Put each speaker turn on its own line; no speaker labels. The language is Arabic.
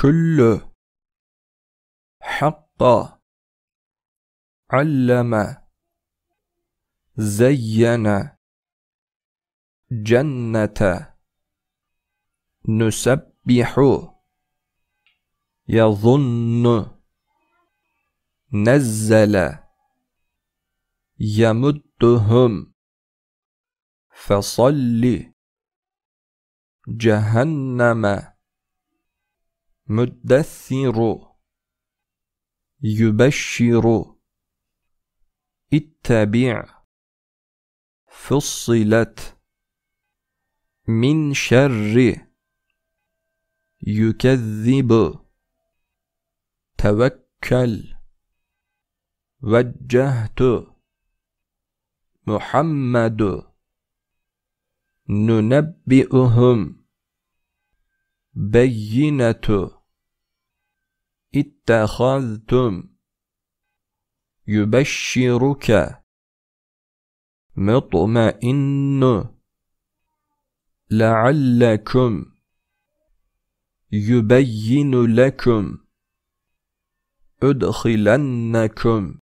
كل حق علم زين
جنة نسبح يظن نزل يمدهم فصل جهنم مدثر يبشر اتبع فصلت من شر يكذب توكل وجهت محمد ننبئهم بينة اتخذتم يبشرك مطمئن لعلكم
يبين لكم ادخلنكم